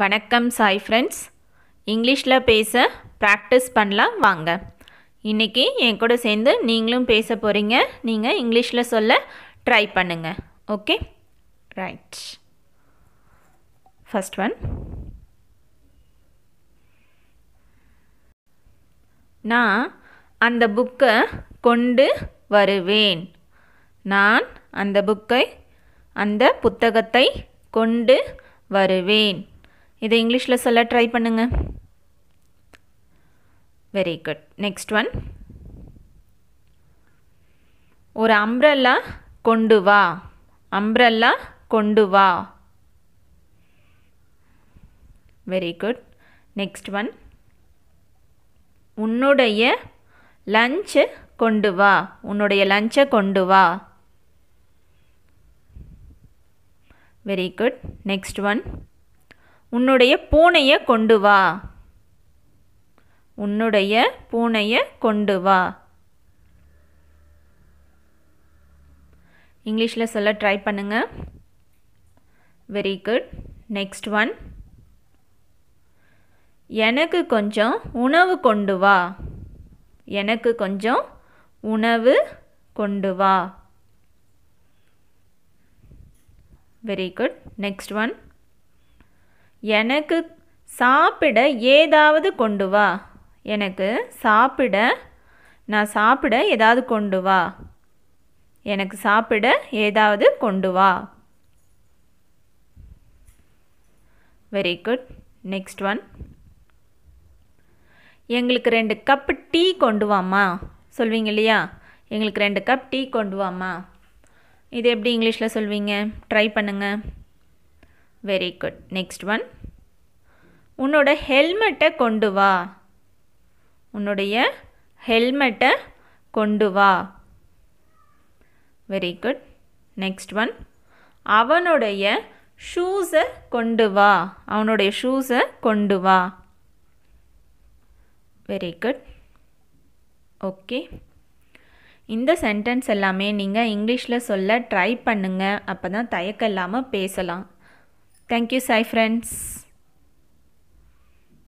வணக்கம் சாய் ஃப்ரெண்ட்ஸ் இங்கிலீஷில் பேச ப்ராக்டிஸ் பண்ணலாம் வாங்க இன்றைக்கி என் கூட சேர்ந்து நீங்களும் பேச போகிறீங்க நீங்கள் இங்கிலீஷில் சொல்ல ட்ரை பண்ணுங்கள் ஓகே ரைட் ஃபஸ்ட் ஒன் நான் அந்த புக்கை கொண்டு வருவேன் நான் அந்த புக்கை அந்த புத்தகத்தை கொண்டு வருவேன் இதை இங்கிலீஷில் சொல்ல ட்ரை பண்ணுங்கள் வெரி குட் நெக்ஸ்ட் ஒன் ஒரு அம்ப்ரல்லா கொண்டு வா அம்ப்ரல்லா கொண்டு வா வெரி குட் நெக்ஸ்ட் ஒன் உன்னுடைய லஞ்சை கொண்டு வா உன்னுடைய லஞ்சை கொண்டு வா வெரி குட் நெக்ஸ்ட் ஒன் உன்னுடைய பூனையை கொண்டு வா உன்னுடைய பூனையை கொண்டு வா இங்கிலீஷில் சொல்ல ட்ரை பண்ணுங்கள் வெரி குட் நெக்ஸ்ட் ஒன் எனக்கு கொஞ்சம் உணவு கொண்டு வா எனக்கு கொஞ்சம் உணவு கொண்டு வா வெரி குட் நெக்ஸ்ட் ஒன் எனக்கு சாப்பிட ஏதாவது கொண்டு வா எனக்கு சாப்பிட நான் சாப்பிட ஏதாவது கொண்டு வா எனக்கு சாப்பிட ஏதாவது கொண்டு வா வெரி குட் நெக்ஸ்ட் ஒன் எங்களுக்கு ரெண்டு கப்பு டீ கொண்டு வாமா சொல்வீங்க இல்லையா எங்களுக்கு ரெண்டு கப் டீ கொண்டு வாமா இது எப்படி இங்கிலீஷில் சொல்வீங்க ட்ரை பண்ணுங்கள் வெரி குட் நெக்ஸ்ட் ஒன் உன்னோட ஹெல்மெட்டை கொண்டு வா உன்னுடைய ஹெல்மெட்டை கொண்டு வா வெரி குட் நெக்ஸ்ட் ஒன் அவனுடைய ஷூஸை கொண்டு வா அவனுடைய ஷூஸை கொண்டு வா வெரி குட் ஓகே இந்த சென்டென்ஸ் எல்லாமே நீங்கள் இங்கிலீஷில் சொல்ல ட்ரை பண்ணுங்கள் அப்போ தான் தயக்கம் இல்லாமல் பேசலாம் தேங்க்யூ சாய் ஃப்ரெண்ட்ஸ்